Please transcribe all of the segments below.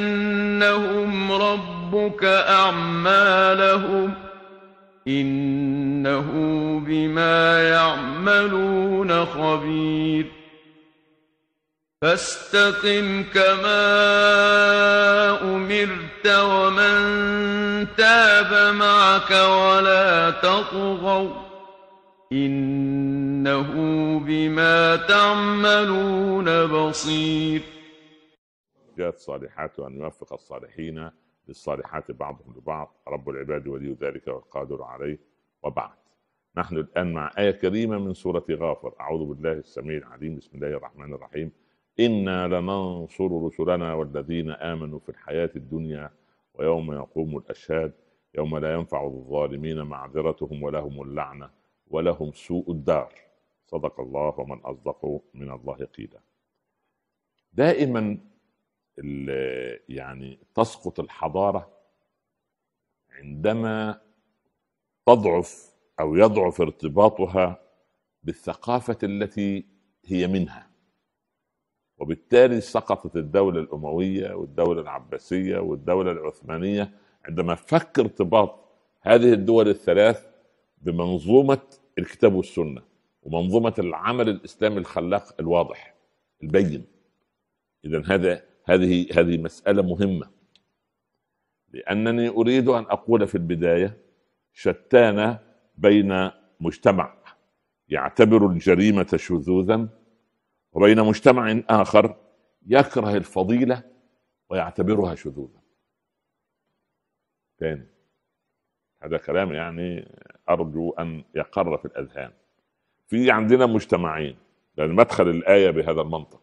إنهم ربك أعمالهم إنه بما يعملون خبير فاستقم كما أمرت ومن تاب معك ولا تطغوا إنه بما تعملون بصير الزوجات صالحات وان يوفق الصالحين للصالحات بعضهم لبعض رب العباد ولي ذلك والقادر عليه وبعد نحن الآن مع آية كريمة من سورة غافر أعوذ بالله السميع العليم بسم الله الرحمن الرحيم إنا لننصر رسلنا والذين آمنوا في الحياة الدنيا ويوم يقوم الأشهاد يوم لا ينفع الظالمين معذرتهم ولهم اللعنة ولهم سوء الدار صدق الله ومن أصدق من الله قيلا دائما يعني تسقط الحضاره عندما تضعف او يضعف ارتباطها بالثقافه التي هي منها وبالتالي سقطت الدوله الامويه والدوله العباسيه والدوله العثمانيه عندما فك ارتباط هذه الدول الثلاث بمنظومه الكتاب والسنه ومنظومه العمل الاسلامي الخلاق الواضح البين اذا هذا هذه هذه مسألة مهمة لأنني أريد أن أقول في البداية شتان بين مجتمع يعتبر الجريمة شذوذا وبين مجتمع آخر يكره الفضيلة ويعتبرها شذوذا تاني هذا كلام يعني أرجو أن يقر في الأذهان في عندنا مجتمعين لأن مدخل الآية بهذا المنطق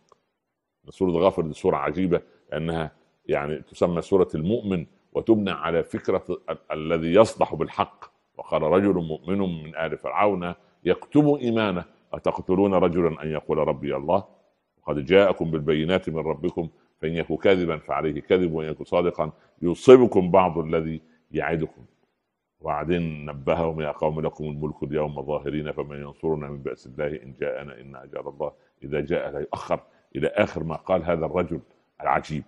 سوره غافر دي سوره عجيبه لانها يعني تسمى سوره المؤمن وتبنى على فكره الذي يصلح بالحق وقال رجل مؤمن من ال فرعون يكتب ايمانه اتقتلون رجلا ان يقول ربي الله وقد جاءكم بالبينات من ربكم فان يك كاذبا فعليه كذب وان يك صادقا يصيبكم بعض الذي يعدكم وبعدين نبههم يا قوم لكم الملك اليوم ظاهرين فمن ينصرنا من باس الله ان جاءنا ان أجار الله اذا جاء لا يؤخر الى اخر ما قال هذا الرجل العجيب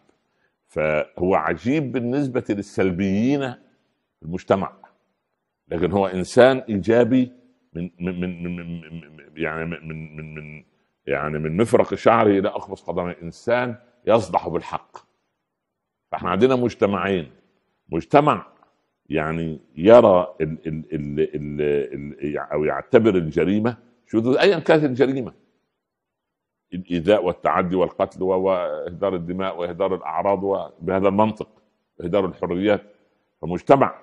فهو عجيب بالنسبه للسلبيين في المجتمع لكن هو انسان ايجابي من من من, من, يعني من من من يعني من مفرق شعره الى اخبص قدمه انسان يصدح بالحق فاحنا عندنا مجتمعين مجتمع يعني يرى ال ال ال ال ال او يعتبر الجريمه شذوذ ايا كانت الجريمه الايذاء والتعدي والقتل واهدار الدماء واهدار الاعراض بهذا المنطق اهدار الحريات فمجتمع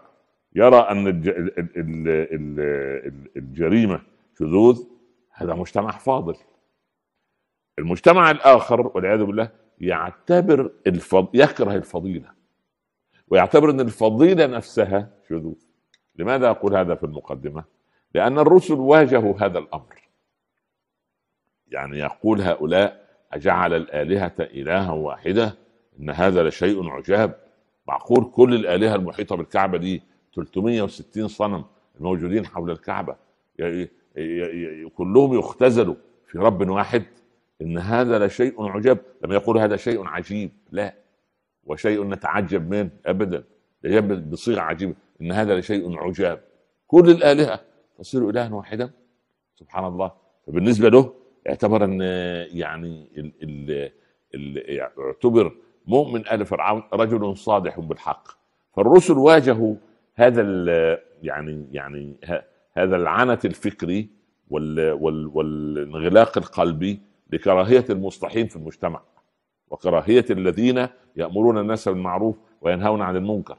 يرى ان ال... ال... ال... الجريمه شذوذ هذا مجتمع فاضل المجتمع الاخر والعياذ بالله يعتبر الفض... يكره الفضيله ويعتبر ان الفضيله نفسها شذوذ لماذا اقول هذا في المقدمه لان الرسل واجهوا هذا الامر يعني يقول هؤلاء أجعل الآلهة إلها واحدة إن هذا لشيء عجاب معقول كل الآلهة المحيطة بالكعبة دي 360 صنم الموجودين حول الكعبة كلهم يختزلوا في رب واحد إن هذا لشيء عجاب لما يقول هذا شيء عجيب لا وشيء نتعجب منه أبدا يجب بصيغة عجيبة إن هذا لشيء عجاب كل الآلهة تصير إلها واحدا سبحان الله فبالنسبة له اعتبر ان يعني ال ال ال اعتبر مؤمن ال فرعون رجل صادح بالحق فالرسل واجهوا هذا ال يعني يعني هذا العنت الفكري وال وال والانغلاق القلبي لكراهيه المصلحين في المجتمع وكراهيه الذين يامرون الناس بالمعروف وينهون عن المنكر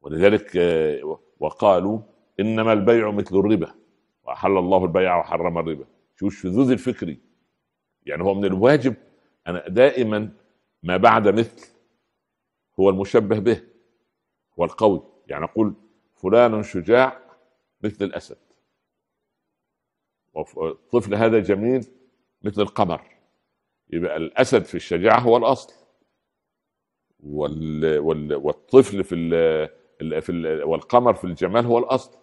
ولذلك آه، وقالوا انما البيع مثل الربا واحل الله البيع وحرم الربا شوف الشذوذ الفكري يعني هو من الواجب انا دائما ما بعد مثل هو المشبه به هو القوي يعني اقول فلان شجاع مثل الاسد والطفل هذا جميل مثل القمر يبقى الاسد في الشجاعه هو الاصل وال... وال... والطفل في ال... في والقمر في الجمال هو الاصل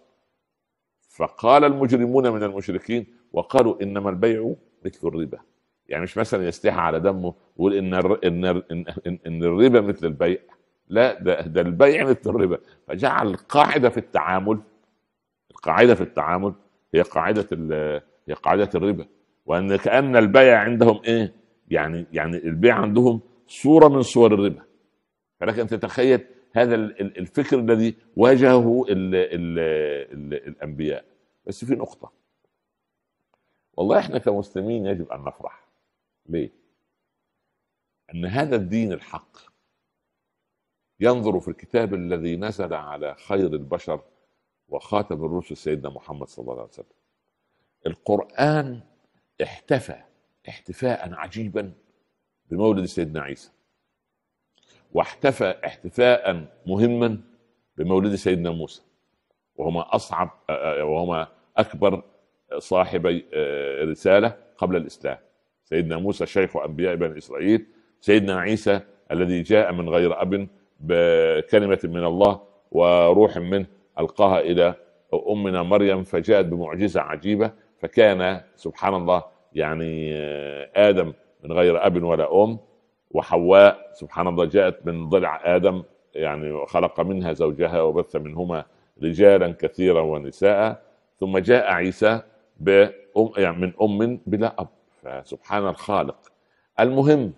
فقال المجرمون من المشركين وقالوا انما البيع مثل الربا يعني مش مثلا يستحى على دمه ويقول ان الر... ان الر... ان, إن الربا مثل البيع لا ده ده البيع مثل الربا فجعل القاعده في التعامل القاعده في التعامل هي قاعده ال... هي قاعده الربا وان كان البيع عندهم ايه؟ يعني يعني البيع عندهم صوره من صور الربا فلك ان تتخيل هذا الفكر الذي واجهه الـ الـ الـ الانبياء بس في نقطه والله احنا كمسلمين يجب ان نفرح ليه ان هذا الدين الحق ينظر في الكتاب الذي نزل على خير البشر وخاتم الرسل سيدنا محمد صلى الله عليه وسلم القرآن احتفى احتفاء عجيبا بمولد سيدنا عيسى واحتفى احتفاء مهما بمولد سيدنا موسى وهما اصعب آه، آه، وهما اكبر صاحبي آه، رسالة قبل الإسلام سيدنا موسى شيخ أنبياء بني إسرائيل سيدنا عيسى الذي جاء من غير أب بكلمة من الله وروح منه ألقاها إلى أمنا مريم فجاءت بمعجزة عجيبة فكان سبحان الله يعني آه، آدم من غير أب ولا أم وحواء سبحان الله جاءت من ضلع آدم يعني خلق منها زوجها وبث منهما رجالا كثيرا ونساء ثم جاء عيسى بأم يعني من أم بلا أب فسبحان الخالق المهم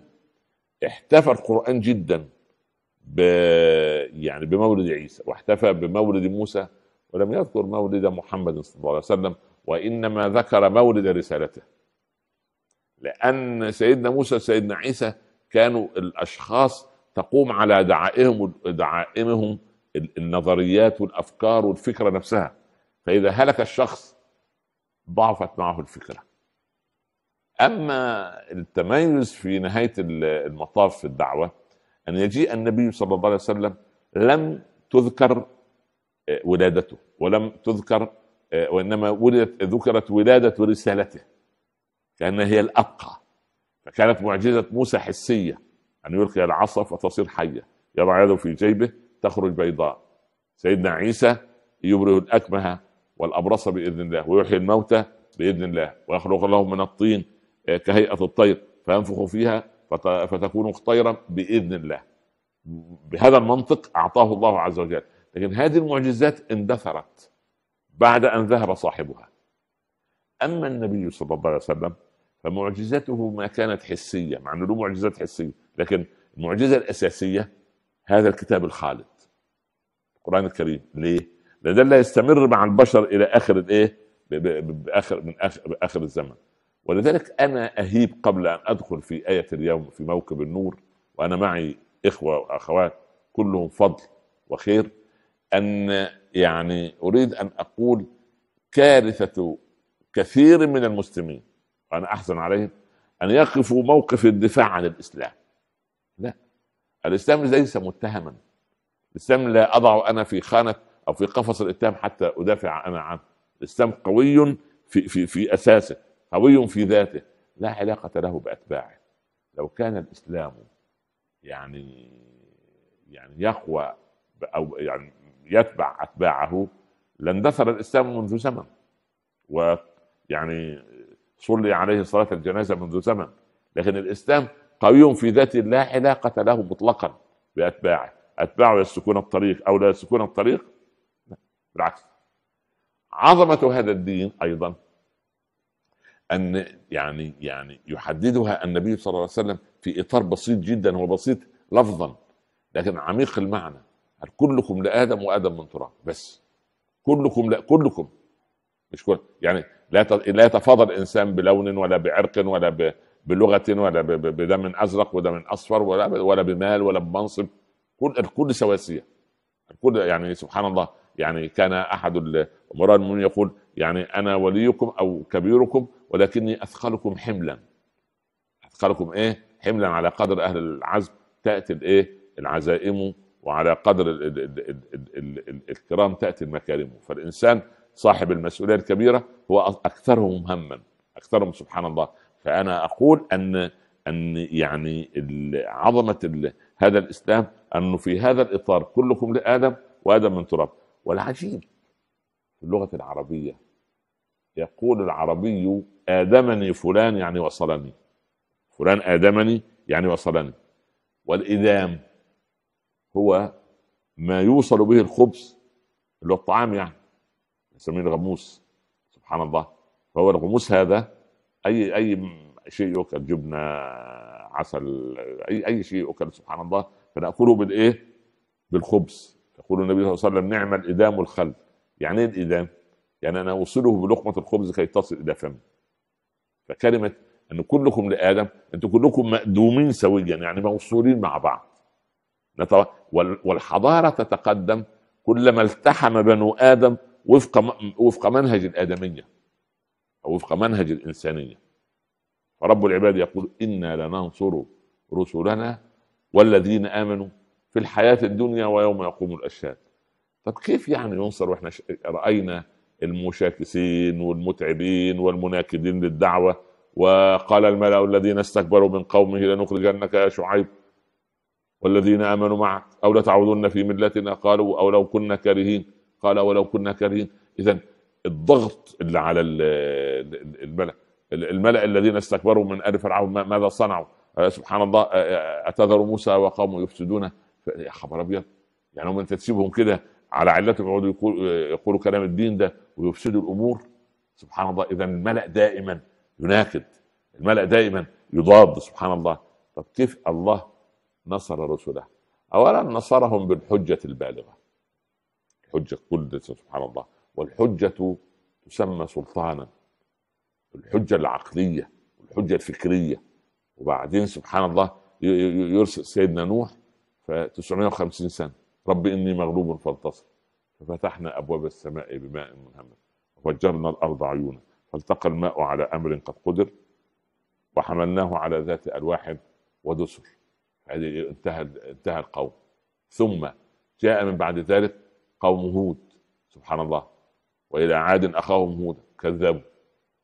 احتفى القرآن جدا ب يعني بمولد عيسى واحتفى بمولد موسى ولم يذكر مولد محمد صلى الله عليه وسلم وإنما ذكر مولد رسالته لأن سيدنا موسى وسيدنا عيسى كانوا الأشخاص تقوم على دعائهم دعائمهم النظريات والأفكار والفكرة نفسها فإذا هلك الشخص ضعفت معه الفكره اما التميز في نهايه المطاف في الدعوه ان يجيء النبي صلى الله عليه وسلم لم تذكر آه، ولادته ولم تذكر آه، وانما ولدت ذكرت ولاده رسالته كانها هي الابقى فكانت معجزه موسى حسيه ان يلقي العصا فتصير حيه يضع يده في جيبه تخرج بيضاء سيدنا عيسى يبرئ الاكمه والابرص باذن الله ويحيي الموتى باذن الله ويخلق لهم من الطين آه، كهيئه الطير فينفخ فيها فتكون طيرا باذن الله بهذا المنطق اعطاه الله عز وجل لكن هذه المعجزات اندثرت بعد ان ذهب صاحبها اما النبي صلى الله عليه وسلم فمعجزته ما كانت حسيه مع انه له معجزات حسيه لكن المعجزه الاساسيه هذا الكتاب الخالد القران الكريم ليه لان ده لا يستمر مع البشر الى اخر الايه باخر من اخر اخر الزمن ولذلك انا اهيب قبل ان ادخل في ايه اليوم في موكب النور وانا معي اخوه واخوات كلهم فضل وخير ان يعني اريد ان اقول كارثه كثير من المسلمين وانا احزن عليهم ان يقفوا موقف الدفاع عن الاسلام لا الاسلام ليس متهما الاسلام لا اضع انا في خانه او في قفص الاتهام حتى ادافع انا عنه الاسلام قوي في في في اساسه قوي في ذاته لا علاقه له باتباعه لو كان الاسلام يعني يعني يقوى او يعني يتبع اتباعه لاندثر الاسلام منذ زمن ويعني صلي عليه صلاه الجنازه منذ زمن لكن الاسلام قوي في ذاته لا علاقه له مطلقا باتباعه اتباعه يسلكون الطريق او لا يسلكون الطريق بالعكس عظمة هذا الدين أيضا أن يعني يعني يحددها النبي صلى الله عليه وسلم في إطار بسيط جدا هو بسيط لفظا لكن عميق المعنى كلكم لآدم وآدم من تراب بس كلكم لا كلكم مش كل يعني لا لا يتفاضل الانسان بلون ولا بعرق ولا ب... بلغه ولا بدم ازرق ودم اصفر ولا ولا بمال ولا بمنصب كل الكل سواسيه الكل يعني سبحان الله يعني كان احد الامراء المؤمنين يقول يعني انا وليكم او كبيركم ولكني اثقلكم حملا اثقلكم ايه حملا على قدر اهل العزم تاتي الايه العزائم وعلى قدر الكرام تاتي المكارم فالانسان صاحب المسؤوليه الكبيره هو اكثرهم هما اكثرهم سبحان الله فانا اقول ان ان يعني عظمه هذا الاسلام انه في هذا الاطار كلكم لادم وادم من تراب والعجيب في اللغة العربية يقول العربي آدمني فلان يعني وصلني فلان آدمني يعني وصلني والإدام هو ما يوصل به الخبز اللي هو الطعام يعني نسميه الغموس سبحان الله فهو الغموس هذا أي أي شيء يؤكل جبنة عسل أي أي شيء يؤكل سبحان الله فنأكله بالإيه؟ بالخبز يقول النبي صلى الله عليه وسلم نعم الإدام الخل يعني ايه الإدام؟ يعني أنا أوصله بلقمة الخبز كي تصل إلى فمي فكلمة أن كلكم لآدم أنتم كلكم مأدومين سويا يعني موصولين مع بعض والحضارة تتقدم كلما التحم بنو آدم وفق وفق منهج الآدمية أو وفق منهج الإنسانية فرب العباد يقول إنا لننصر رسلنا والذين آمنوا في الحياة الدنيا ويوم يقوم الأشهاد طب كيف يعني ينصر واحنا رأينا المشاكسين والمتعبين والمناكدين للدعوة وقال الملأ الذين استكبروا من قومه لنخرجنك يا شعيب والذين آمنوا معك أو لتعودن في ملتنا قالوا أو لو كنا كارهين قال ولو كنا كارهين إذا الضغط اللي على الملأ الملأ الذين استكبروا من آل فرعون ماذا صنعوا آه، سبحان الله اعتذروا آه، آه، موسى وقومه يفسدون يا خبر ابيض يعني هم انت تسيبهم كده على علتهم يقعدوا يقولوا, يقولوا كلام الدين ده ويفسدوا الامور سبحان الله اذا الملا دائما يناقض الملا دائما يضاد سبحان الله طب كيف الله نصر رسله اولا نصرهم بالحجه البالغه الحجه كل سبحان الله والحجه تسمى سلطانا الحجه العقليه والحجه الفكريه وبعدين سبحان الله يرسل سيدنا نوح ف 950 سنه رب اني مغلوب فانتصر ففتحنا ابواب السماء بماء منهمر وفجرنا الارض عيونا فالتقى الماء على امر قد قدر وحملناه على ذات الواح ودسر هذه انتهى انتهى القوم ثم جاء من بعد ذلك قوم هود سبحان الله والى عاد اخاهم هود كذبوا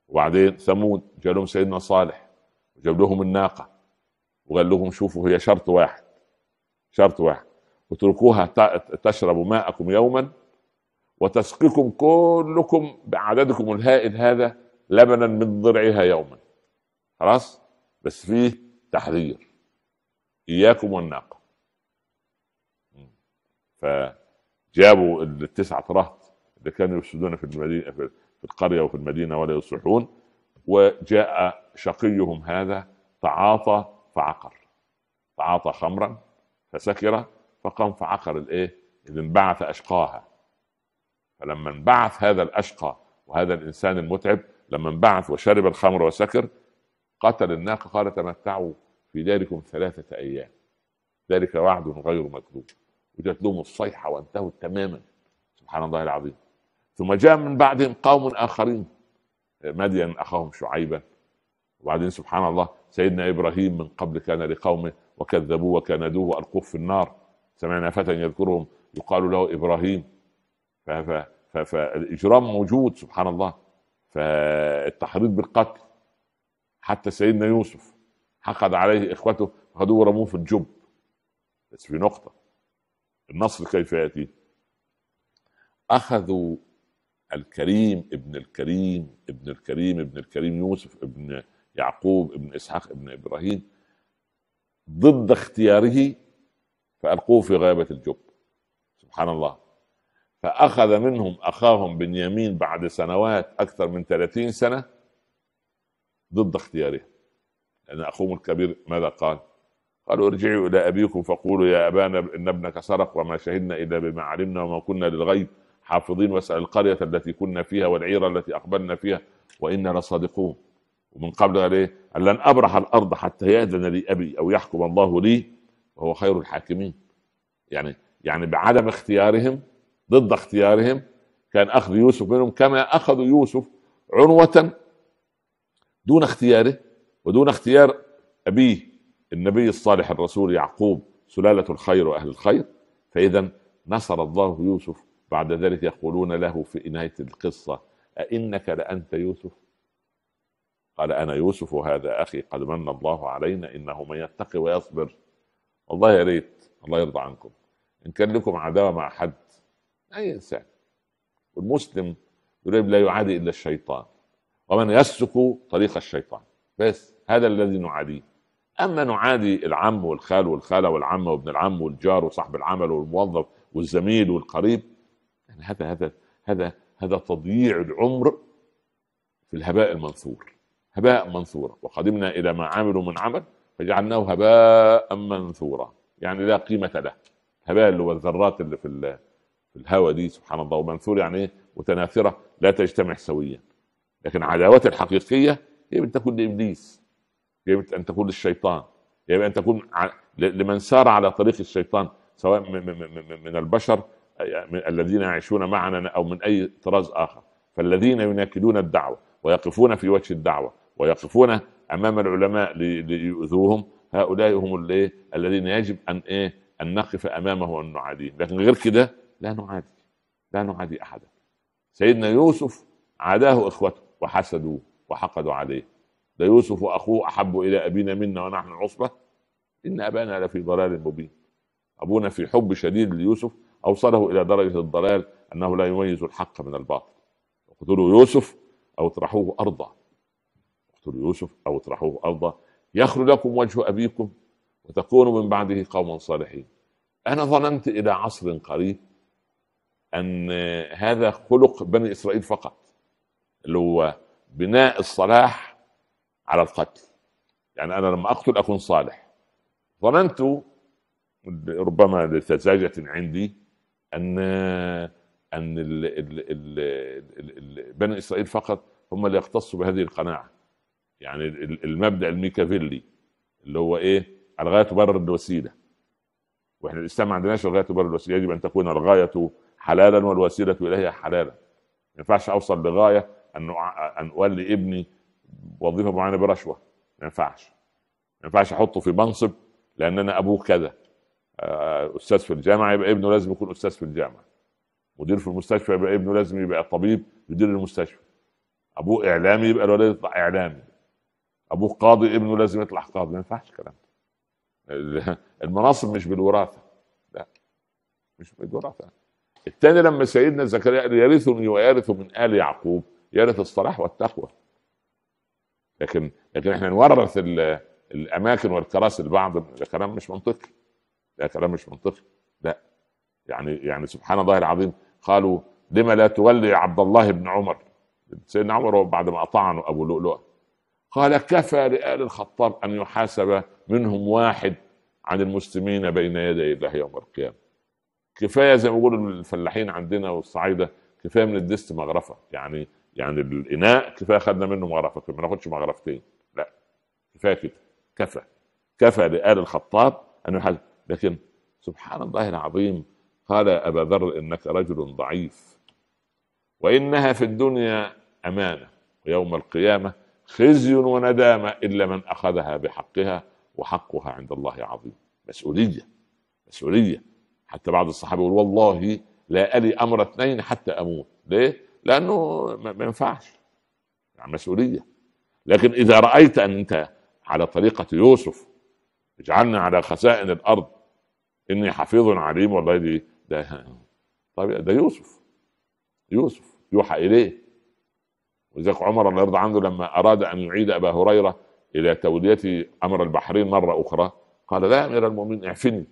وبعدين ثمود جاء لهم سيدنا صالح وجاب لهم الناقه وقال لهم شوفوا هي شرط واحد شرط واحد اتركوها تشرب ماءكم يوما وتسقيكم كلكم بعددكم الهائل هذا لبنا من ضرعها يوما خلاص بس فيه تحذير اياكم والناقه فجابوا التسعة رهط اللي كانوا يفسدون في المدينة في القرية وفي المدينة ولا يصلحون وجاء شقيهم هذا تعاطى فعقر تعاطى خمرا فسكر فقام فعقر الايه؟ اذ انبعث اشقاها فلما انبعث هذا الاشقى وهذا الانسان المتعب لما انبعث وشرب الخمر وسكر قتل الناقه قال تمتعوا في داركم ثلاثه ايام ذلك وعد غير مكذوب وجات لهم الصيحه وانتهوا تماما سبحان الله العظيم ثم جاء من بعدهم قوم اخرين مدين اخاهم شعيبا وبعدين سبحان الله سيدنا ابراهيم من قبل كان لقومه وكذبوه وكندوه والقوه في النار سمعنا فتى يذكرهم يقال له ابراهيم فالاجرام موجود سبحان الله فالتحريض بالقتل حتى سيدنا يوسف حقد عليه اخوته خدوه ورموه في الجب بس في نقطه النصر كيف ياتي اخذوا الكريم ابن الكريم ابن الكريم ابن الكريم يوسف ابن يعقوب ابن اسحاق ابن ابراهيم ضد اختياره فالقوه في غابه الجب سبحان الله فاخذ منهم اخاهم بنيامين بعد سنوات اكثر من 30 سنه ضد اختياره لان اخوهم الكبير ماذا قال؟ قالوا ارجعوا الى ابيكم فقولوا يا ابانا ان ابنك سرق وما شهدنا الا بما علمنا وما كنا للغيب حافظين واسال القريه التي كنا فيها والعيره التي اقبلنا فيها وانا لصادقون ومن قبل قال ايه قال لن ابرح الارض حتى ياذن لي ابي او يحكم الله لي وهو خير الحاكمين يعني يعني بعدم اختيارهم ضد اختيارهم كان اخذ يوسف منهم كما اخذوا يوسف عنوه دون اختياره ودون اختيار ابيه النبي الصالح الرسول يعقوب سلاله الخير واهل الخير فاذا نصر الله يوسف بعد ذلك يقولون له في نهايه القصه أئنك لأنت يوسف قال انا يوسف هذا اخي قد من الله علينا انه من يتقي ويصبر والله يا ريت الله يرضى عنكم ان كان لكم عداوه مع حد اي انسان والمسلم يريد لا يعادي الا الشيطان ومن يسلك طريق الشيطان بس هذا الذي نعاديه اما نعادي العم والخال والخاله والعم وابن العم والجار وصاحب العمل والموظف والزميل والقريب يعني هذا هذا هذا هذا تضييع العمر في الهباء المنثور هباء منثورا وقدمنا إلى ما عملوا من عمل فجعلناه هباء منثورا يعني لا قيمة له هباء اللي هو الذرات اللي في في الهواء دي سبحان الله ومنثور يعني ايه متناثرة لا تجتمع سويا لكن عداوات الحقيقية يجب أن تكون لإبليس يجب أن تكون للشيطان يجب أن تكون لمن سار على طريق الشيطان سواء من البشر من الذين يعيشون معنا أو من أي طراز آخر فالذين يناكدون الدعوة ويقفون في وجه الدعوه ويقفون امام العلماء ليؤذوهم هؤلاء هم الايه الذين يجب ان ايه ان نقف امامه وان نعاديه لكن غير كده لا نعادي لا نعادي احدا سيدنا يوسف عاداه اخوته وحسدوه وحقدوا عليه ده يوسف واخوه احب الى ابينا منا ونحن عصبه ان ابانا لفي ضلال مبين ابونا في حب شديد ليوسف اوصله الى درجه الضلال انه لا يميز الحق من الباطل اقتلوا يوسف أو اطرحوه أرضا اقتلوا يوسف أو اطرحوه أرضا يخلو لكم وجه أبيكم وتكونوا من بعده قوما صالحين أنا ظننت إلى عصر قريب أن هذا خلق بني إسرائيل فقط اللي هو بناء الصلاح على القتل يعني أنا لما أقتل أكون صالح ظننت ربما لسذاجة عندي أن ان ال ال ال بني اسرائيل فقط هم اللي يختصوا بهذه القناعه يعني المبدا الميكافيلي اللي هو ايه الغايه تبرر الوسيله واحنا الاسلام ما عندناش الغايه تبرر الوسيله يجب ان تكون الغايه حلالا والوسيله اليها حلالا ما ينفعش اوصل لغايه ان ان اولي ابني وظيفه معينه برشوه ما ينفعش ما ينفعش احطه في منصب لان انا ابوه كذا آه، استاذ في الجامعه يبقى ابنه لازم يكون استاذ في الجامعه مدير في المستشفى يبقى ابنه لازم يبقى طبيب يدير المستشفى ابوه اعلامي يبقى الولد يطلع اعلامي ابوه قاضي ابنه لازم يطلع قاضي ما ينفعش الكلام ده المناصب مش بالوراثه لا مش بالوراثه الثاني لما سيدنا زكريا قال يرثني ويرث من ال يعقوب يرث الصلاح والتقوى لكن لكن احنا نورث الاماكن والكراسي لبعض ده كلام مش منطقي ده كلام مش منطقي لا يعني يعني سبحان الله العظيم قالوا لما لا تولي عبد الله بن عمر سيدنا عمر بعد ما اطعنه ابو لؤلؤه قال كفى لآل الخطاب أن يحاسب منهم واحد عن المسلمين بين يدي الله يوم القيامة كفاية زي ما بيقولوا الفلاحين عندنا والصعايدة كفاية من الدست مغرفة يعني يعني الإناء كفاية خدنا منه مغرفة ما ناخدش مغرفتين لا كفاية كده كفى كفى لآل الخطاب أن يحاسب لكن سبحان الله العظيم قال أبا ذر إنك رجل ضعيف وإنها في الدنيا أمانة ويوم القيامة خزي وندامة إلا من أخذها بحقها وحقها عند الله عظيم مسؤولية مسؤولية حتى بعض الصحابة يقول والله لا ألي أمر اثنين حتى أموت ليه؟ لأنه ما ينفعش يعني مسؤولية لكن إذا رأيت أن أنت على طريقة يوسف اجعلنا على خزائن الأرض إني حفيظ عليم والله ده طيب ده يوسف يوسف يوحى اليه ولذلك عمر الله يرضى عنه لما اراد ان يعيد ابا هريره الى توليه امر البحرين مره اخرى قال لا يا امير المؤمنين اعفني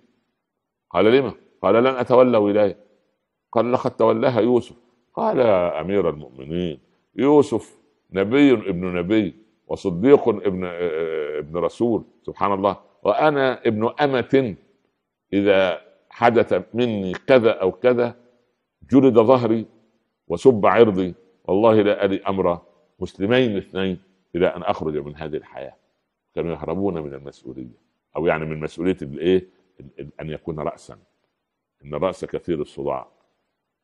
قال لما؟ قال لن اتولى ولايه قال لقد تولاها يوسف قال يا امير المؤمنين يوسف نبي ابن نبي وصديق ابن آه، آه، ابن رسول سبحان الله وانا ابن امه اذا حدث مني كذا او كذا جلد ظهري وسب عرضي والله لا أري أمر مسلمين اثنين إلى أن أخرج من هذه الحياة كانوا يهربون من المسؤولية أو يعني من مسؤولية الإيه أن يكون رأسا إن الرأس كثير الصداع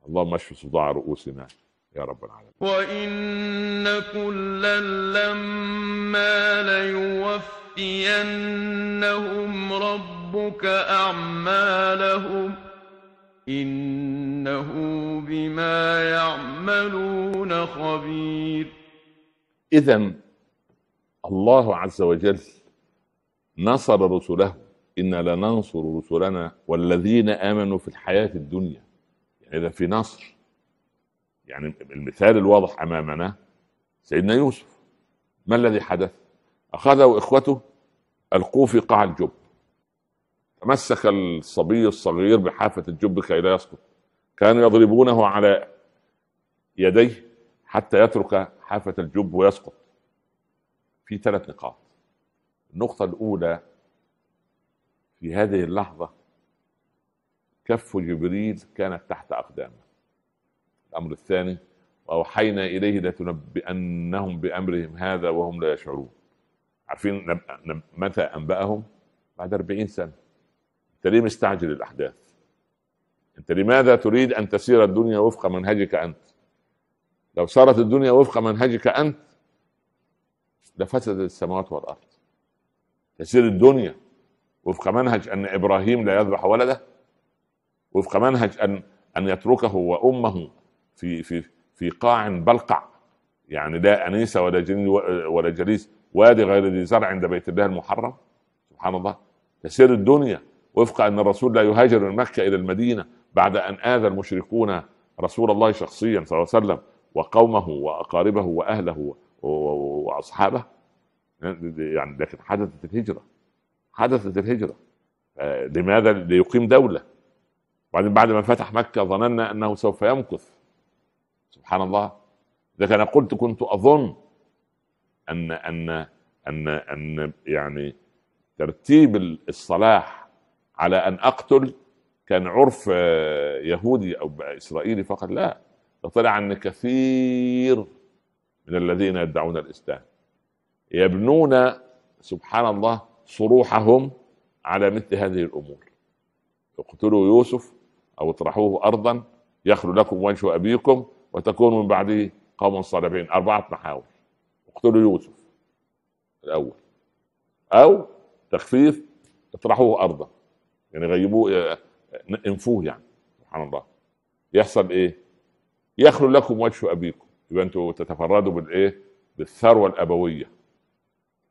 اللهم اشف صداع رؤوسنا يا رب العالمين وإن كلا لما ليوفى يوفينهم ربك أعمالهم إنه بما يعملون خبير إذا الله عز وجل نصر رسله إنا لننصر رسلنا والذين آمنوا في الحياة الدنيا يعني إذا في نصر يعني المثال الواضح أمامنا سيدنا يوسف ما الذي حدث أخذه إخوته ألقوه في قاع الجب تمسك الصبي الصغير بحافة الجب كي لا يسقط كانوا يضربونه على يديه حتى يترك حافة الجب ويسقط في ثلاث نقاط النقطة الأولى في هذه اللحظة كف جبريل كانت تحت أقدامه الأمر الثاني وأوحينا إليه لتنبئنهم بأمرهم هذا وهم لا يشعرون عارفين متى انباهم بعد 40 سنه انت ليه مستعجل الاحداث انت لماذا تريد ان تسير الدنيا وفق منهجك انت لو سارت الدنيا وفق منهجك انت لفسدت السماوات والارض تسير الدنيا وفق منهج ان ابراهيم لا يذبح ولده وفق منهج ان ان يتركه وامه في في في قاع بلقع يعني لا انيس ولا جنين ولا جليس وادي غير ذي زرع عند بيت الله المحرم سبحان الله تسير الدنيا وفق ان الرسول لا يهاجر من مكه الى المدينه بعد ان اذى المشركون رسول الله شخصيا صلى الله عليه وسلم وقومه واقاربه واهله واصحابه يعني لكن حدثت الهجره حدثت الهجره لماذا ليقيم دوله وبعدين بعد ما فتح مكه ظننا انه سوف يمكث سبحان الله لكن انا قلت كنت اظن ان ان ان ان يعني ترتيب الصلاح على ان اقتل كان عرف آه، يهودي او اسرائيلي فقط لا طلع ان كثير من الذين يدعون الاسلام يبنون سبحان الله صروحهم على مثل هذه الامور اقتلوا يوسف او اطرحوه ارضا يخلو لكم وجه ابيكم وتكونوا من بعده قوما صالحين اربعه محاور اقتلوا يوسف الاول او تخفيف اطرحوه ارضا يعني غيبوه آه، آه، انفوه يعني سبحان الله يحصل ايه؟ يخلو لكم وجه ابيكم يبقى انتوا تتفردوا بالايه؟ بالثروه الابويه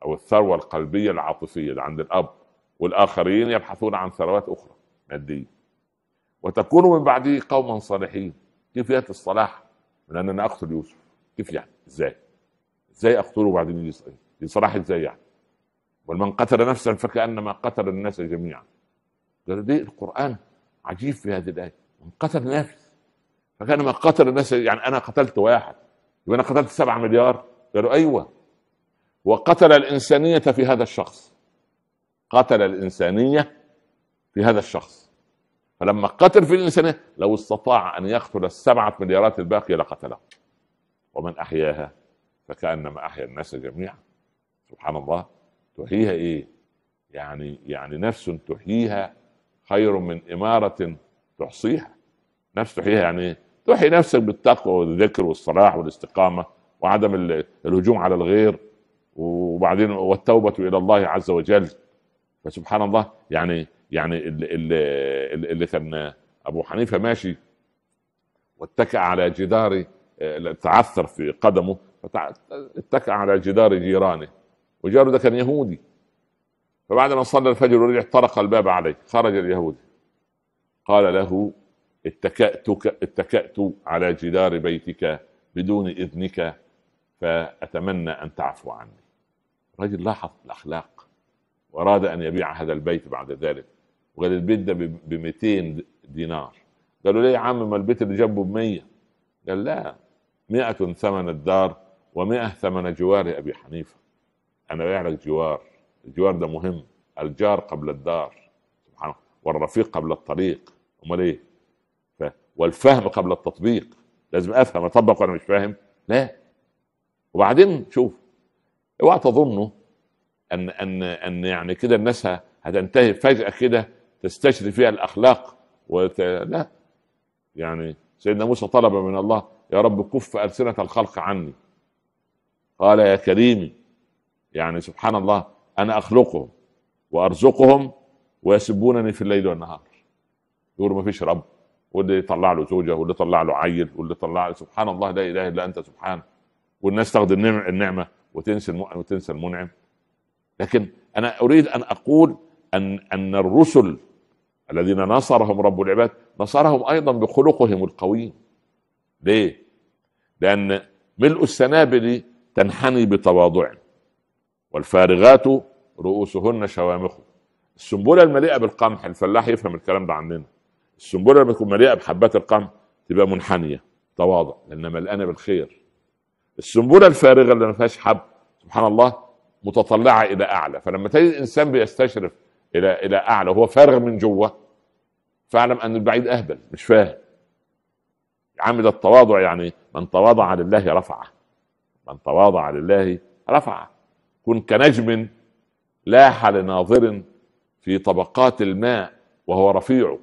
او الثروه القلبيه العاطفيه اللي عند الاب والاخرين يبحثون عن ثروات اخرى ماديه وتكونوا من بعده قوما صالحين كيف ياتي الصلاح من اننا اقتل يوسف كيف يعني ازاي ازاي اقتله وبعدين دي صلاح ازاي يعني ومن قتل نفسا فكانما قتل الناس جميعا قال دي القران عجيب في هذه الايه من قتل نفس فكانما قتل الناس يعني انا قتلت واحد وانا انا قتلت سبعة مليار قالوا ايوه وقتل الانسانيه في هذا الشخص قتل الانسانيه في هذا الشخص فلما قتل في الانسانيه لو استطاع ان يقتل السبعه مليارات الباقيه لقتله ومن احياها فكانما احيا الناس جميعا سبحان الله تحييها ايه يعني يعني نفس تحييها خير من اماره تحصيها نفس تحييها يعني تحيي نفسك بالتقوى والذكر والصلاح والاستقامه وعدم الهجوم على الغير وبعدين والتوبه الى الله عز وجل فسبحان الله يعني يعني اللي, اللي كان ابو حنيفه ماشي واتكأ على جدار آه، تعثر في قدمه اتكى على جدار جيرانه وجاره ده كان يهودي فبعد ما صلى الفجر ورجع طرق الباب عليه خرج اليهودي قال له اتكأتك اتكأت على جدار بيتك بدون إذنك فأتمنى أن تعفو عني الرجل لاحظ الأخلاق وأراد أن يبيع هذا البيت بعد ذلك وقال البيت ده ب 200 دينار قالوا ليه يا عم ما البيت اللي جنبه ب 100 قال لا 100 ثمن الدار ومئة ثمن جوار أبي حنيفة أنا أعرف لك جوار الجوار ده مهم الجار قبل الدار سبحان والرفيق قبل الطريق امال ايه ف... والفهم قبل التطبيق لازم افهم اطبق وانا مش فاهم لا وبعدين شوف اوعى تظنوا ان ان ان يعني كده الناس هتنتهي فجاه كده تستشري فيها الاخلاق وت... لا يعني سيدنا موسى طلب من الله يا رب كف السنه الخلق عني قال يا كريمي يعني سبحان الله انا اخلقهم وارزقهم ويسبونني في الليل والنهار يقولوا ما فيش رب واللي يطلع له زوجه واللي يطلع له عيل واللي يطلع له سبحان الله لا اله الا انت سبحان والناس النعم النعمه وتنسى وتنسى المنعم لكن انا اريد ان اقول ان ان الرسل الذين نصرهم رب العباد نصرهم ايضا بخلقهم القويم ليه؟ لان ملء السنابل تنحني بتواضع والفارغات رؤوسهن شوامخ السنبلة المليئة بالقمح الفلاح يفهم الكلام ده عننا السنبلة اللي بتكون مليئة بحبات القمح تبقى منحنية تواضع لأنها ملقانة بالخير السنبلة الفارغة اللي ما فيهاش حب سبحان الله متطلعة إلى أعلى فلما تجد الإنسان بيستشرف إلى إلى أعلى وهو فارغ من جوه فاعلم أن البعيد أهبل مش فاهم عامل التواضع يعني من تواضع لله رفعه من تواضع لله رفع كن كنجم لاح لناظر في طبقات الماء وهو رفيع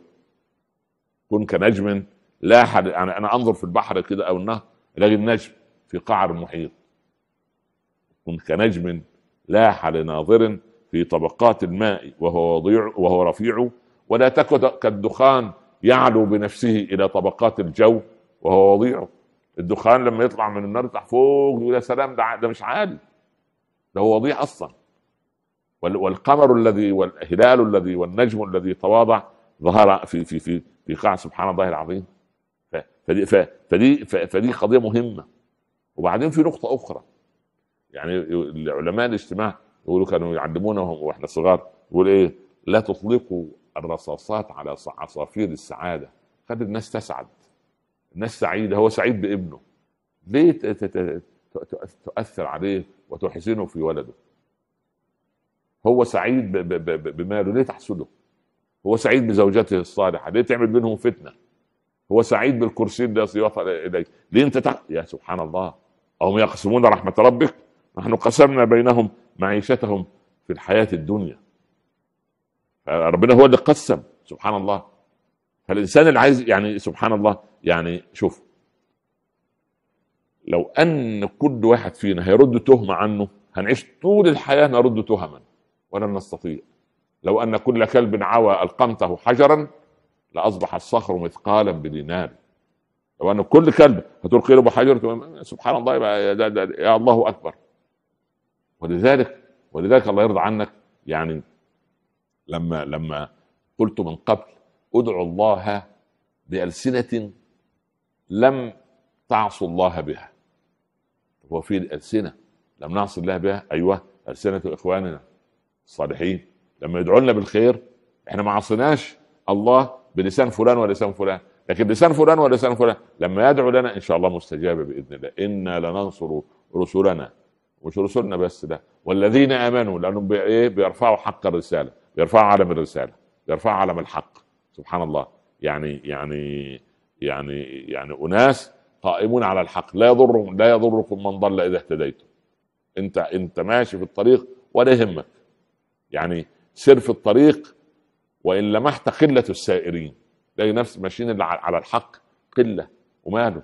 كن كنجم لاح يعني انا انظر في البحر كده او النهر الاقي النجم في قعر المحيط كن كنجم لاح لناظر في طبقات الماء وهو وضيع وهو رفيع ولا تكن كالدخان يعلو بنفسه الى طبقات الجو وهو وضيع الدخان لما يطلع من النار يطلع فوق يقول يا سلام ده ده مش عادي ده هو وضيع اصلا والقمر الذي والهلال الذي والنجم الذي تواضع ظهر في في في في قاع سبحان الله العظيم فدي فدي فدي قضيه مهمه وبعدين في نقطه اخرى يعني علماء الاجتماع يقولوا كانوا يعلمونهم واحنا صغار يقول ايه لا تطلقوا الرصاصات على عصافير السعاده خلي الناس تسعد الناس سعيده هو سعيد بابنه ليه تؤثر عليه وتحزنه في ولده هو سعيد بماله ليه تحسده هو سعيد بزوجته الصالحه ليه تعمل منهم فتنه هو سعيد بالكرسي الذي سيوفى اليه ليه انت تح... يا سبحان الله هم يقسمون رحمه ربك نحن قسمنا بينهم معيشتهم في الحياه الدنيا ربنا هو اللي قسم سبحان الله فالانسان اللي عايز يعني سبحان الله يعني شوف لو ان كل واحد فينا هيرد تهمه عنه هنعيش طول الحياه نرد تهما ولن نستطيع لو ان كل كلب عوى القمته حجرا لاصبح الصخر مثقالا بدينار لو ان كل كلب هتلقي له بحجر سبحان الله يا, يا الله اكبر ولذلك ولذلك الله يرضى عنك يعني لما لما قلت من قبل ادعوا الله بألسنة لم تعصوا الله بها هو في الألسنة لم نعصي الله بها ايوه السنه اخواننا الصالحين لما يدعونا بالخير احنا ما عصيناش الله بلسان فلان ولسان فلان لكن لسان فلان ولسان فلان لما يدعو لنا ان شاء الله مستجابه باذن الله انا لننصر رسلنا مش رسلنا بس ده والذين امنوا لانهم بي ايه بيرفعوا حق الرساله بيرفعوا علم الرساله بيرفعوا علم الحق سبحان الله يعني يعني يعني يعني اناس قائمون على الحق لا يضرهم لا يضركم من ضل اذا اهتديتم انت انت ماشي في الطريق ولا يهمك يعني سر في الطريق وان لمحت قله السائرين تلاقي نفس ماشيين على الحق قله وماله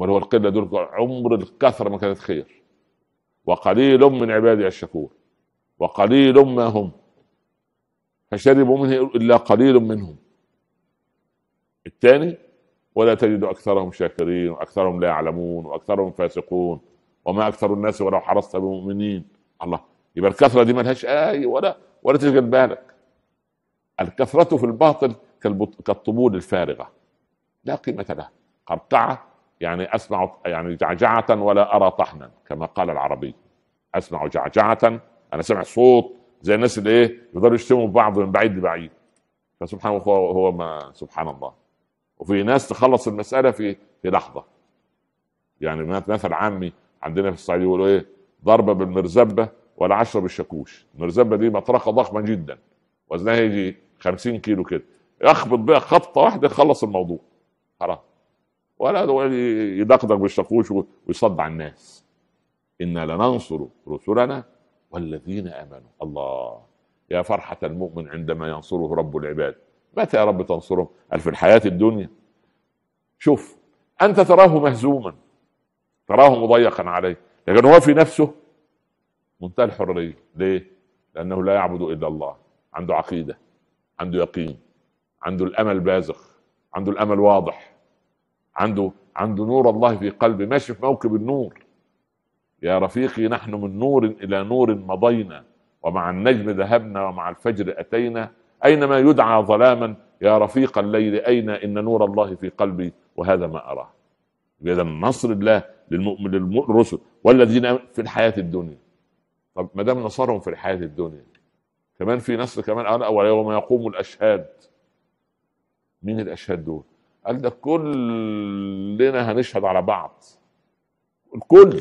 امال هو القله دول عمر الكثره ما كانت خير وقليل من عبادي الشكور وقليل ما هم فشربوا منه الا قليل منهم الثاني ولا تجد أكثرهم شاكرين وأكثرهم لا يعلمون وأكثرهم فاسقون وما أكثر الناس ولو حرصت بمؤمنين الله يبقى الكثرة دي ما لهاش أي ولا ولا تشغل بالك الكثرة في الباطل كالطبول الفارغة لا قيمة لها قرقعة يعني أسمع يعني جعجعة ولا أرى طحنا كما قال العربي أسمع جعجعة أنا سامع صوت زي الناس اللي إيه يقدروا يشتموا بعض من بعيد لبعيد فسبحان الله هو ما سبحان الله وفي ناس تخلص المساله في في لحظه يعني مثل عامي عندنا في الصعيد يقولوا ايه ضربه بالمرزبه ولا عشرة بالشاكوش المرزبه دي مطرقه ضخمه جدا وزنها يجي 50 كيلو كده يخبط بها خبطه واحده يخلص الموضوع خلاص ولا يدقدق بالشاكوش ويصدع الناس انا لننصر رسلنا والذين امنوا الله يا فرحه المؤمن عندما ينصره رب العباد متى يا رب تنصرهم قال في الحياة الدنيا شوف أنت تراه مهزوما تراه مضيقا عليه لكن هو في نفسه منتهى الحرية ليه؟ لأنه لا يعبد إلا الله عنده عقيدة عنده يقين عنده الأمل بازخ عنده الأمل واضح عنده عنده نور الله في قلبه ماشي في موكب النور يا رفيقي نحن من نور إلى نور مضينا ومع النجم ذهبنا ومع الفجر أتينا أينما يدعى ظلاما يا رفيق الليل أين إن نور الله في قلبي وهذا ما أراه إذا نصر الله للمؤمن للرسل والذين في الحياة الدنيا طب ما دام نصرهم في الحياة الدنيا كمان في نصر كمان قال أول يوم يقوم الأشهاد مين الأشهاد دول؟ قال ده كلنا هنشهد على بعض الكل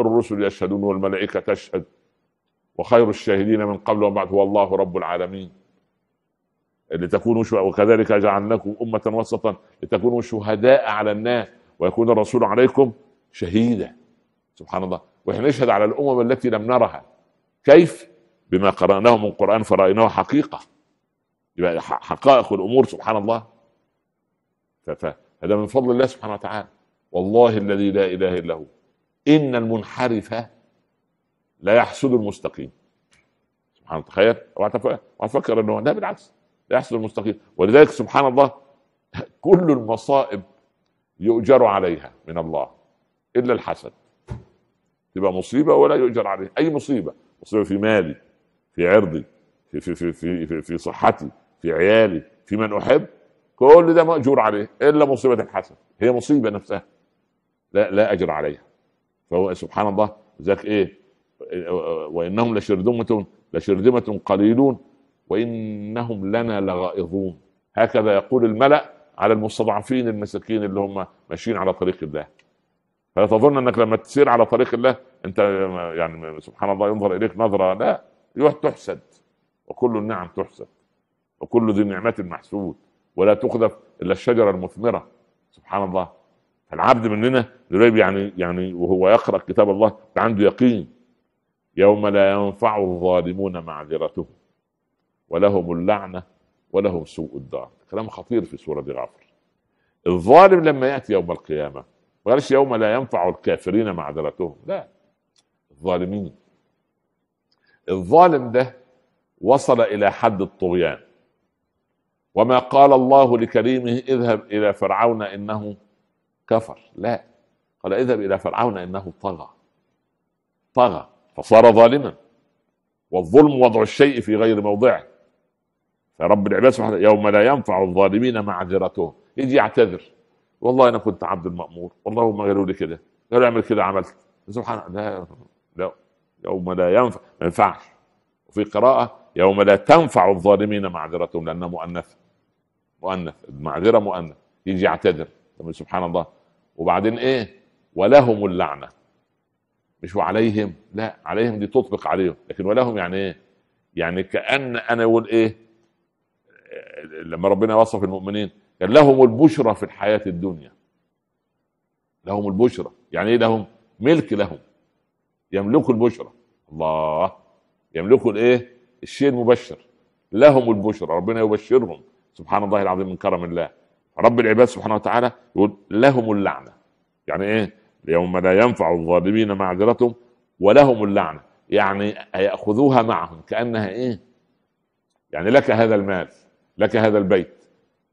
الرسل يشهدون والملائكة تشهد وخير الشاهدين من قبل وبعد هو الله رب العالمين لتكونوا وكذلك جعلناكم أمة وسطا لتكونوا شهداء على الناس ويكون الرسول عليكم شهيدا سبحان الله ونحن نشهد على الأمم التي لم نرها كيف بما قرأناه من قرآن فرأيناه حقيقة يبقى حقائق الأمور سبحان الله فهذا من فضل الله سبحانه وتعالى والله الذي لا إله إلا هو إن المنحرف لا يحسد المستقيم سبحان الله تخيل وهتفكر انه لا بالعكس لا يحسد المستقيم ولذلك سبحان الله كل المصائب يؤجر عليها من الله الا الحسد تبقى مصيبه ولا يؤجر عليها اي مصيبه مصيبه في مالي في عرضي في في في في, في, في صحتي في عيالي في من احب كل ده ماجور عليه الا مصيبه الحسد هي مصيبه نفسها لا لا اجر عليها فهو سبحان الله ذاك ايه وإنهم لشرذمة لشرذمة قليلون وإنهم لنا لغائظون هكذا يقول الملأ على المستضعفين المساكين اللي هم ماشيين على طريق الله فلا تظن انك لما تسير على طريق الله انت يعني سبحان الله ينظر اليك نظره لا تحسد وكل النعم تحسد وكل ذي نعمة محسود ولا تقذف الا الشجرة المثمرة سبحان الله العبد مننا يعني يعني وهو يقرا كتاب الله عنده يقين يوم لا ينفع الظالمون معذرتهم ولهم اللعنة ولهم سوء الدار كلام خطير في سورة غافر الظالم لما يأتي يوم القيامة ما قالش يوم لا ينفع الكافرين معذرتهم لا الظالمين الظالم ده وصل إلى حد الطغيان وما قال الله لكريمه اذهب إلى فرعون إنه كفر لا قال اذهب إلى فرعون إنه طغى طغى فصار ظالما والظلم وضع الشيء في غير موضعه فرب العباد سبحانه يوم لا ينفع الظالمين معذرتهم يجي يعتذر والله انا كنت عبد المامور والله ما قالوا لي كده قالوا اعمل كده عملت سبحان لا لا يوم لا ينفع ما ينفعش وفي قراءه يوم لا تنفع الظالمين معذرتهم لانها مؤنثه مؤنث المعذره مؤنث يجي يعتذر سبحان الله وبعدين ايه ولهم اللعنه مش وعليهم لا عليهم دي تطبق عليهم لكن ولهم يعني ايه يعني كأن انا اقول ايه لما ربنا وصف المؤمنين قال لهم البشرى في الحياة الدنيا لهم البشرى يعني ايه لهم ملك لهم يملكوا البشرى الله يملكوا الايه الشيء المبشر لهم البشرى ربنا يبشرهم سبحان الله العظيم من كرم الله رب العباد سبحانه وتعالى يقول لهم اللعنه يعني ايه يوم لا ينفع الظالمين معذرتهم ولهم اللعنة يعني هيأخذوها معهم كأنها إيه يعني لك هذا المال لك هذا البيت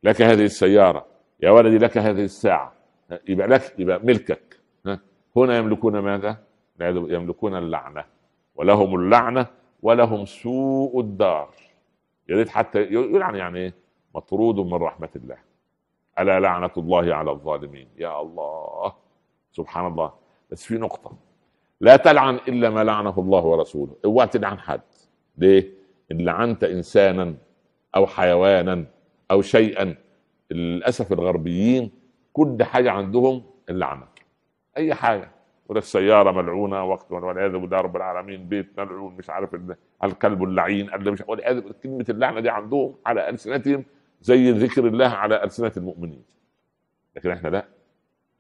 لك هذه السيارة يا ولدي لك هذه الساعة يبقى لك يبقى ملكك هنا يملكون ماذا يملكون اللعنة ولهم اللعنة ولهم سوء الدار يا ريت حتى يلعن يعني،, يعني ايه مطرود من رحمة الله ألا لعنة الله على الظالمين يا الله سبحان الله بس في نقطة لا تلعن إلا ما لعنه الله ورسوله اوعى تلعن حد ليه؟ إن لعنت إنسانا أو حيوانا أو شيئا للأسف الغربيين كل حاجة عندهم اللعنة أي حاجة ولا السيارة ملعونة وقت والعياذ بالله رب العالمين بيت ملعون مش عارف الكلب اللعين اللي مش والعياذ كلمة اللعنة دي عندهم على ألسنتهم زي ذكر الله على ألسنة المؤمنين لكن احنا لا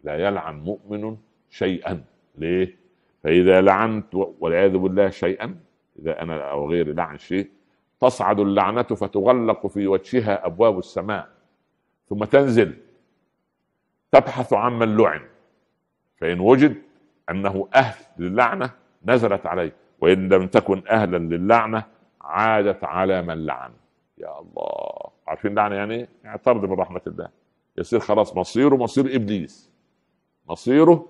لا يلعن مؤمن شيئا ليه فإذا لعنت والعياذ بالله شيئا إذا أنا أو غيري لعن شيء تصعد اللعنة فتغلق في وجهها أبواب السماء ثم تنزل تبحث عمن لعن فإن وجد أنه أهل للعنة نزلت عليه وإن لم تكن أهلا للعنة عادت على من لعن يا الله عارفين لعنة يعني ايه؟ يعني طرد من رحمة الله يصير خلاص مصيره مصير إبليس مصيره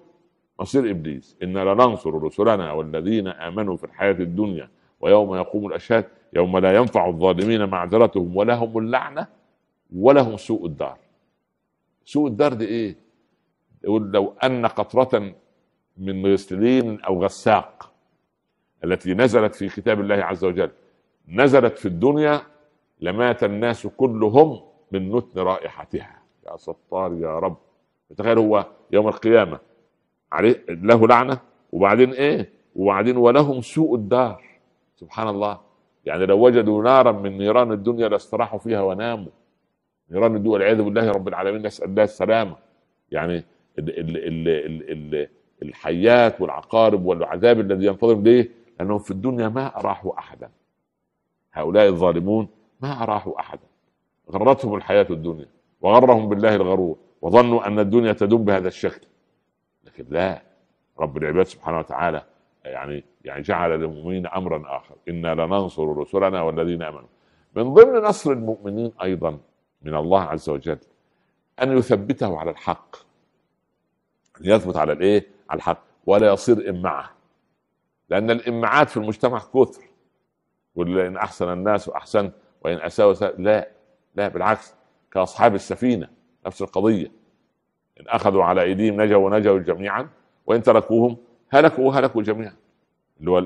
مصير ابليس انا لننصر رسلنا والذين امنوا في الحياه الدنيا ويوم يقوم الاشهاد يوم لا ينفع الظالمين معذرتهم ولهم اللعنه ولهم سوء الدار سوء الدار دي ايه يقول لو ان قطره من غسلين او غساق التي نزلت في كتاب الله عز وجل نزلت في الدنيا لمات الناس كلهم من نتن رائحتها يا ستار يا رب تخيل هو يوم القيامه عليه له لعنه وبعدين ايه وبعدين ولهم سوء الدار سبحان الله يعني لو وجدوا نارا من نيران الدنيا لاستراحوا فيها وناموا نيران الدنيا والعياذ بالله رب العالمين نسال الله السلامه يعني ال ال ال ال ال الحيات والعقارب والعذاب الذي ينتظر ليه لانهم في الدنيا ما اراحوا احدا هؤلاء الظالمون ما اراحوا احدا غرتهم الحياه الدنيا وغرهم بالله الغرور وظنوا أن الدنيا تدوم بهذا الشكل لكن لا رب العباد سبحانه وتعالى يعني يعني جعل للمؤمنين أمرا آخر إنا لننصر رسلنا والذين آمنوا من ضمن نصر المؤمنين أيضا من الله عز وجل أن يثبته على الحق أن يثبت على الإيه؟ على الحق ولا يصير إمعة لأن الإمعات في المجتمع كثر ان أحسن الناس وأحسن وإن أساءوا لا لا بالعكس كأصحاب السفينة نفس القضية إن أخذوا على أيديهم نجوا ونجوا جميعا وإن تركوهم هلكوا وهلكوا جميعا اللي هو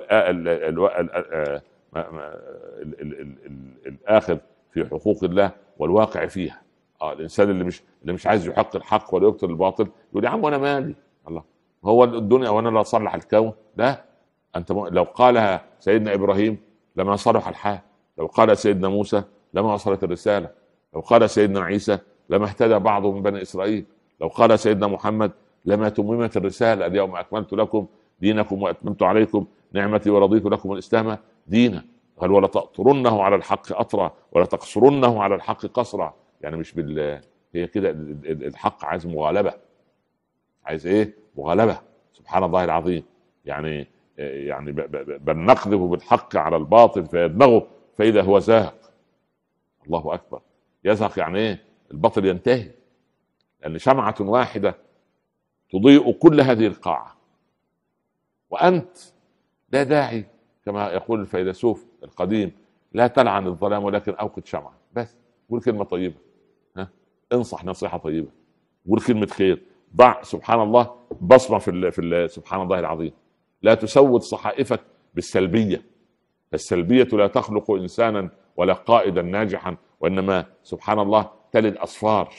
الآخذ في حقوق الله والواقع فيها اه الانسان اللي مش اللي مش عايز يحق الحق ولا يبطل الباطل يقول يا عم وانا مالي الله هو الدنيا وانا لا اصلح الكون لا انت لو قالها سيدنا ابراهيم لما صلح الحال لو قال سيدنا موسى لما وصلت الرساله لو قال سيدنا عيسى لما اهتدى بعض من بني إسرائيل لو قال سيدنا محمد لما تممت الرسالة اليوم أكملت لكم دينكم وأتممت عليكم نعمتي ورضيت لكم الإسلام دينا قال ولا تأطرنه على الحق أطرا ولا تقصرنه على الحق قصرا يعني مش بال هي كده الحق عايز مغالبة عايز إيه مغالبة سبحان الله العظيم يعني يعني بل نقذف بالحق على الباطل فيدمغه فإذا هو زاهق الله أكبر يزهق يعني إيه البطل ينتهي لأن شمعة واحدة تضيء كل هذه القاعة وأنت لا داعي كما يقول الفيلسوف القديم لا تلعن الظلام ولكن أوقد شمعة بس قول كلمة طيبة ها انصح نصيحة طيبة قول كلمة خير ضع سبحان الله بصمة في ال في ال سبحان الله العظيم لا تسود صحائفك بالسلبية السلبية لا تخلق إنسانا ولا قائدا ناجحا وإنما سبحان الله تلد اصفار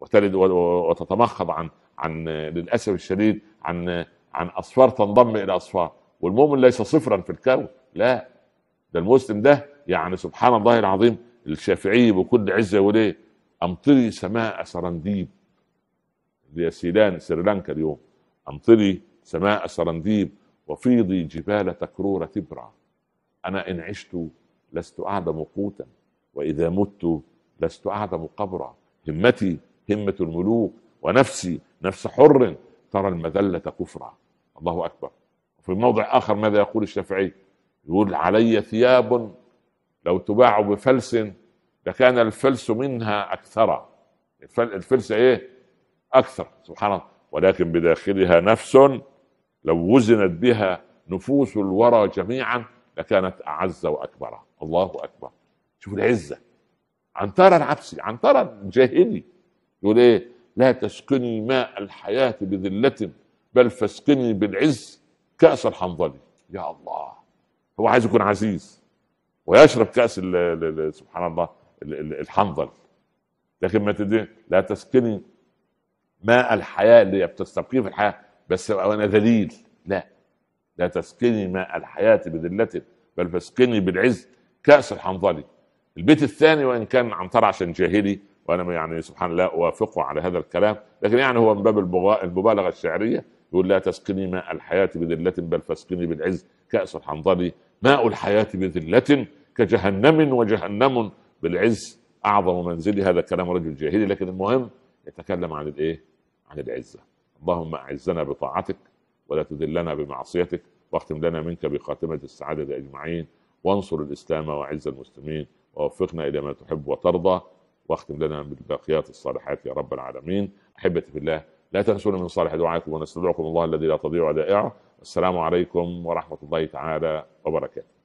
وتلد وتتمخض عن عن للاسف الشديد عن عن اصفار تنضم الى اصفار والمؤمن ليس صفرا في الكون لا ده المسلم ده يعني سبحان الله العظيم الشافعي بكل عزه وليه امطري سماء سرنديب اللي سيلان سريلانكا اليوم امطري سماء سرنديب وفيضي جبال تكرور تبرع انا ان عشت لست اعدم قوتا واذا مت لست أعدم قبرا همتي همة الملوك ونفسي نفس حر ترى المذلة كفرا الله أكبر في موضع آخر ماذا يقول الشافعي يقول علي ثياب لو تباع بفلس لكان الفلس منها أكثر الفلس إيه أكثر سبحان الله ولكن بداخلها نفس لو وزنت بها نفوس الورى جميعا لكانت أعز وأكبر الله أكبر شوف العزة عنترة العبسي عنترة جاهلي يقول ايه لا تسقني ماء الحياة بذلة بل فاسقني بالعز كأس الحنظلي يا الله هو عايز يكون عزيز ويشرب كأس الـ الـ الـ سبحان الله الحنظل لكن ما تدري لا تسقني ماء الحياة اللي بتستبقيه في الحياة بس وأنا ذليل لا لا تسقني ماء الحياة بذلة بل فاسقني بالعز كأس الحنظلي البيت الثاني وان كان عن عشان جاهلي وانا يعني سبحان الله اوافقه على هذا الكلام لكن يعني هو من باب المبالغه الشعريه يقول لا تسقني ماء الحياه بذله بل فاسقني بالعز كاس الحنظلي ماء الحياه بذله كجهنم وجهنم بالعز اعظم منزلي هذا كلام رجل جاهلي لكن المهم يتكلم عن الايه؟ عن العزه اللهم اعزنا بطاعتك ولا تذلنا بمعصيتك واختم لنا منك بخاتمه السعاده اجمعين وانصر الاسلام واعز المسلمين ووفقنا إلى ما تحب وترضى واختم لنا بالباقيات الصالحات يا رب العالمين أحبتي في الله لا تنسونا من صالح دعائكم ونستودعكم الله الذي لا تضيع ودائعه السلام عليكم ورحمة الله تعالى وبركاته